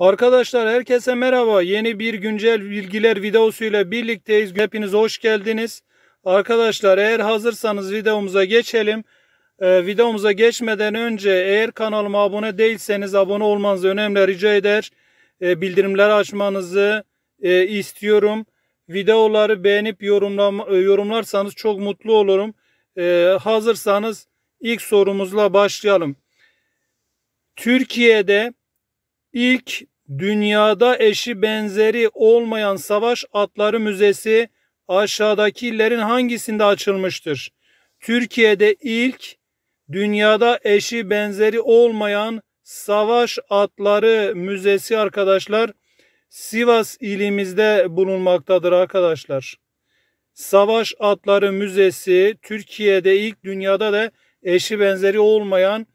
Arkadaşlar herkese merhaba. Yeni bir güncel bilgiler videosuyla birlikteyiz. Hepiniz hoş geldiniz. Arkadaşlar eğer hazırsanız videomuza geçelim. Ee, videomuza geçmeden önce eğer kanalıma abone değilseniz abone olmanızı önemli rica eder. Ee, bildirimleri açmanızı e, istiyorum. Videoları beğenip yorumlam e, yorumlarsanız çok mutlu olurum. Ee, hazırsanız ilk sorumuzla başlayalım. Türkiye'de ilk dünyada eşi benzeri olmayan savaş atları müzesi aşağıdakilerin hangisinde açılmıştır? Türkiye'de ilk dünyada eşi benzeri olmayan savaş atları müzesi arkadaşlar Sivas ilimizde bulunmaktadır arkadaşlar. Savaş Atları Müzesi Türkiye'de ilk dünyada da eşi benzeri olmayan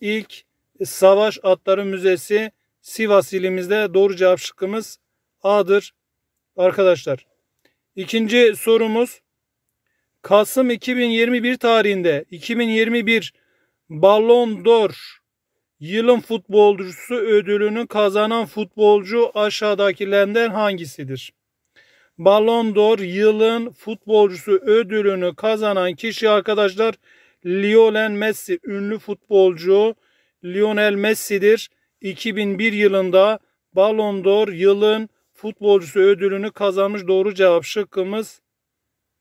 ilk Savaş Atları Müzesi Sivas ilimizde doğru cevap şıkkımız A'dır arkadaşlar. İkinci sorumuz Kasım 2021 tarihinde 2021 Ballon d'Or yılın futbolcusu ödülünü kazanan futbolcu aşağıdakilerden hangisidir? Ballon d'Or yılın futbolcusu ödülünü kazanan kişi arkadaşlar Lionel Messi ünlü futbolcu Lionel Messi'dir. 2001 yılında Ballon d'Or yılın futbolcusu ödülünü kazanmış doğru cevap şıkkımız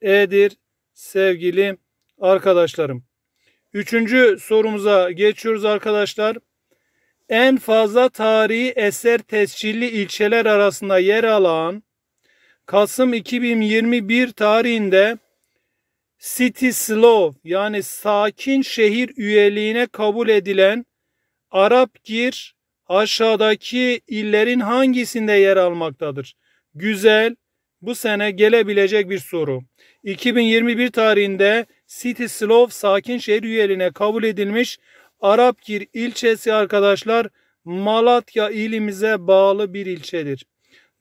E'dir sevgili arkadaşlarım. Üçüncü sorumuza geçiyoruz arkadaşlar. En fazla tarihi eser tescilli ilçeler arasında yer alan Kasım 2021 tarihinde City Slow yani sakin şehir üyeliğine kabul edilen Arapgir aşağıdaki illerin hangisinde yer almaktadır? Güzel, bu sene gelebilecek bir soru. 2021 tarihinde City Slov sakin şehir üyeliğine kabul edilmiş Arapgir ilçesi arkadaşlar Malatya ilimize bağlı bir ilçedir.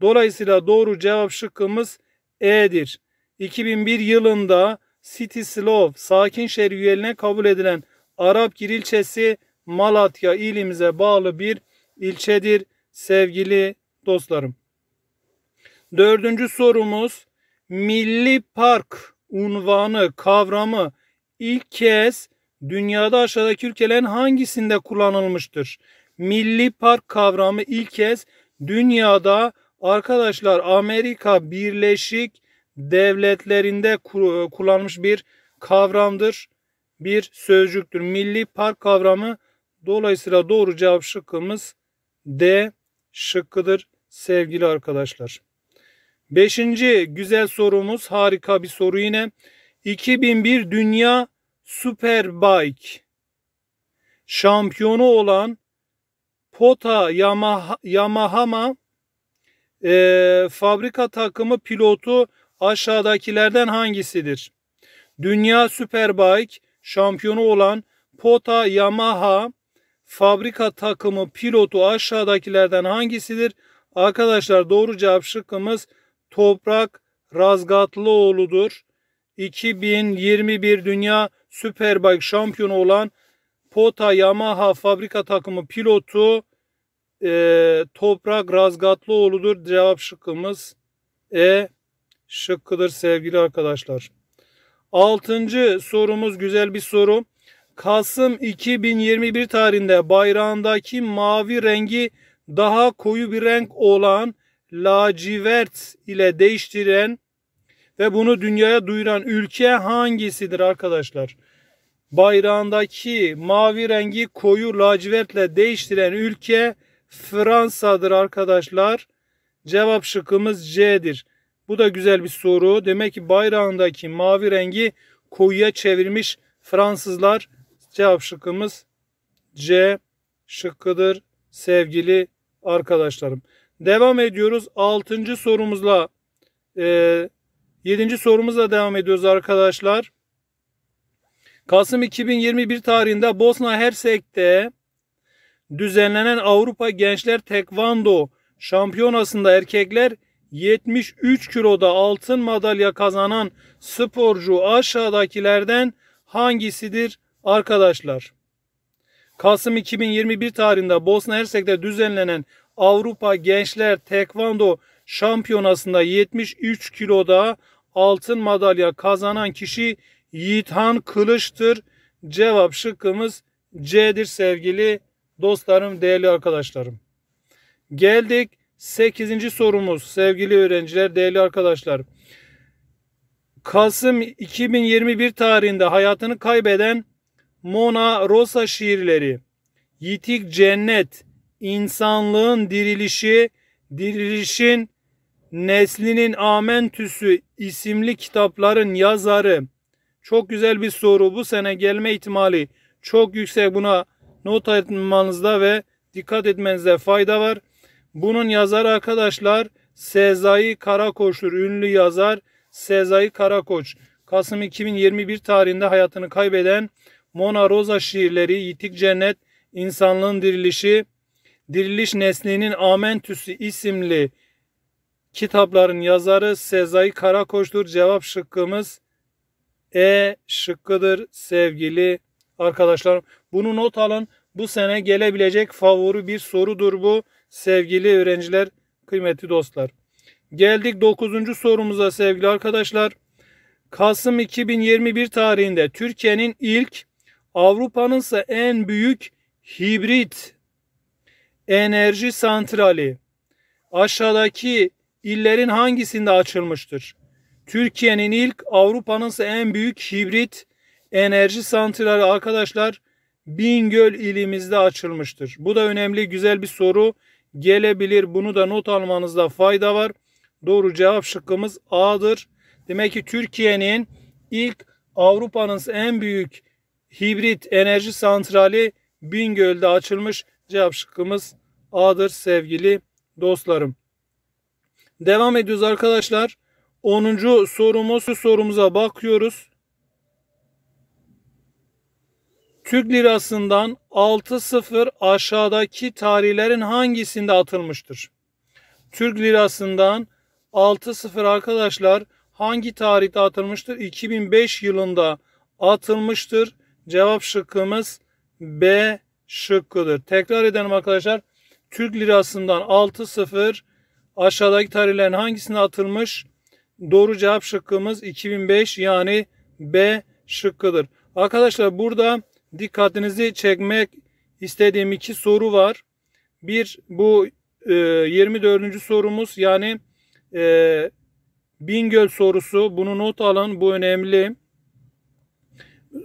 Dolayısıyla doğru cevap şıkkımız E'dir. 2001 yılında City Slov sakin şehir üyeliğine kabul edilen Arapgir ilçesi Malatya ilimize bağlı bir ilçedir sevgili dostlarım. Dördüncü sorumuz Milli Park unvanı kavramı ilk kez dünyada aşağıdaki ülkelerin hangisinde kullanılmıştır? Milli Park kavramı ilk kez dünyada arkadaşlar Amerika Birleşik Devletleri'nde kullanmış bir kavramdır, bir sözcüktür. Milli Park kavramı dolayısıyla doğru cevap şıkkımız D şıkkıdır sevgili arkadaşlar. Beşinci güzel sorumuz harika bir soru yine. 2001 Dünya Superbike şampiyonu olan Pota Yamaha, Yamaha e, fabrika takımı pilotu aşağıdakilerden hangisidir? Dünya Superbike şampiyonu olan Pota Yamaha fabrika takımı pilotu aşağıdakilerden hangisidir? Arkadaşlar doğru cevap şıkkımız Toprak Razgatlıoğlu'dur. 2021 Dünya Superbike şampiyonu olan Pota Yamaha fabrika takımı pilotu e, Toprak Razgatlıoğlu'dur. Cevap şıkkımız E şıkkıdır sevgili arkadaşlar. Altıncı sorumuz güzel bir soru. Kasım 2021 tarihinde bayrağındaki mavi rengi daha koyu bir renk olan lacivert ile değiştiren ve bunu dünyaya duyuran ülke hangisidir arkadaşlar? Bayrağındaki mavi rengi koyu lacivertle değiştiren ülke Fransa'dır arkadaşlar. Cevap şıkkımız C'dir. Bu da güzel bir soru. Demek ki bayrağındaki mavi rengi koyuya çevirmiş Fransızlar. Cevap şıkkımız C şıkkıdır sevgili arkadaşlarım. Devam ediyoruz. 6. sorumuzla e, ee, 7. sorumuzla devam ediyoruz arkadaşlar. Kasım 2021 tarihinde Bosna Hersek'te düzenlenen Avrupa Gençler Tekvando şampiyonasında erkekler 73 kiloda altın madalya kazanan sporcu aşağıdakilerden hangisidir Arkadaşlar, Kasım 2021 tarihinde Bosna Hersek'te düzenlenen Avrupa Gençler Tekvando Şampiyonası'nda 73 kiloda altın madalya kazanan kişi Yiğithan Kılıç'tır. Cevap şıkkımız C'dir sevgili dostlarım, değerli arkadaşlarım. Geldik 8. sorumuz sevgili öğrenciler, değerli arkadaşlar. Kasım 2021 tarihinde hayatını kaybeden Mona Rosa şiirleri, Yitik Cennet, İnsanlığın Dirilişi, Dirilişin Neslinin Amentüsü isimli kitapların yazarı. Çok güzel bir soru. Bu sene gelme ihtimali çok yüksek. Buna not etmanızda ve dikkat etmenizde fayda var. Bunun yazarı arkadaşlar Sezai Karakoç'tur. Ünlü yazar Sezai Karakoç. Kasım 2021 tarihinde hayatını kaybeden Mona Rosa şiirleri, Yitik Cennet, İnsanlığın Dirilişi, Diriliş Nesli'nin Amentüsü isimli kitapların yazarı Sezai Karakoç'tur. Cevap şıkkımız E şıkkıdır sevgili arkadaşlar. Bunu not alın. Bu sene gelebilecek favori bir sorudur bu sevgili öğrenciler, kıymetli dostlar. Geldik 9. sorumuza sevgili arkadaşlar. Kasım 2021 tarihinde Türkiye'nin ilk Avrupa'nın ise en büyük hibrit enerji santrali aşağıdaki illerin hangisinde açılmıştır? Türkiye'nin ilk Avrupa'nın ise en büyük hibrit enerji santrali arkadaşlar Bingöl ilimizde açılmıştır. Bu da önemli güzel bir soru gelebilir. Bunu da not almanızda fayda var. Doğru cevap şıkkımız A'dır. Demek ki Türkiye'nin ilk Avrupa'nın en büyük hibrit enerji santrali Bingöl'de açılmış. Cevap şıkkımız A'dır sevgili dostlarım. Devam ediyoruz arkadaşlar. 10. sorumuz sorumuza bakıyoruz. Türk lirasından 6-0 aşağıdaki tarihlerin hangisinde atılmıştır? Türk lirasından 6-0 arkadaşlar hangi tarihte atılmıştır? 2005 yılında atılmıştır. Cevap şıkkımız B şıkkıdır. Tekrar edelim arkadaşlar. Türk lirasından 6-0 aşağıdaki tarihlerin hangisine atılmış? Doğru cevap şıkkımız 2005 yani B şıkkıdır. Arkadaşlar burada dikkatinizi çekmek istediğim iki soru var. Bir bu e, 24. sorumuz yani e, Bingöl sorusu. Bunu not alın bu önemli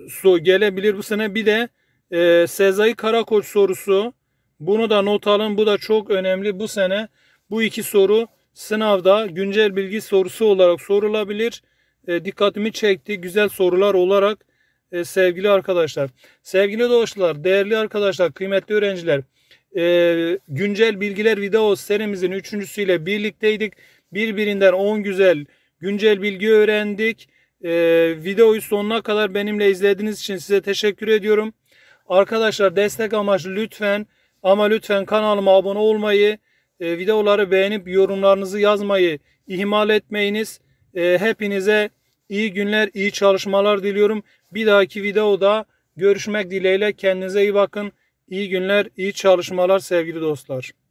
su gelebilir bu sene. Bir de e, Sezai Karakoç sorusu. Bunu da not alın. Bu da çok önemli. Bu sene bu iki soru sınavda güncel bilgi sorusu olarak sorulabilir. E, dikkatimi çekti. Güzel sorular olarak e, sevgili arkadaşlar. Sevgili dostlar, değerli arkadaşlar, kıymetli öğrenciler. E, güncel bilgiler video serimizin üçüncüsüyle birlikteydik. Birbirinden 10 güzel güncel bilgi öğrendik. Ee, videoyu sonuna kadar benimle izlediğiniz için size teşekkür ediyorum. Arkadaşlar destek amaçlı lütfen ama lütfen kanalıma abone olmayı, e, videoları beğenip yorumlarınızı yazmayı ihmal etmeyiniz. E, hepinize iyi günler, iyi çalışmalar diliyorum. Bir dahaki videoda görüşmek dileğiyle. Kendinize iyi bakın. İyi günler, iyi çalışmalar sevgili dostlar.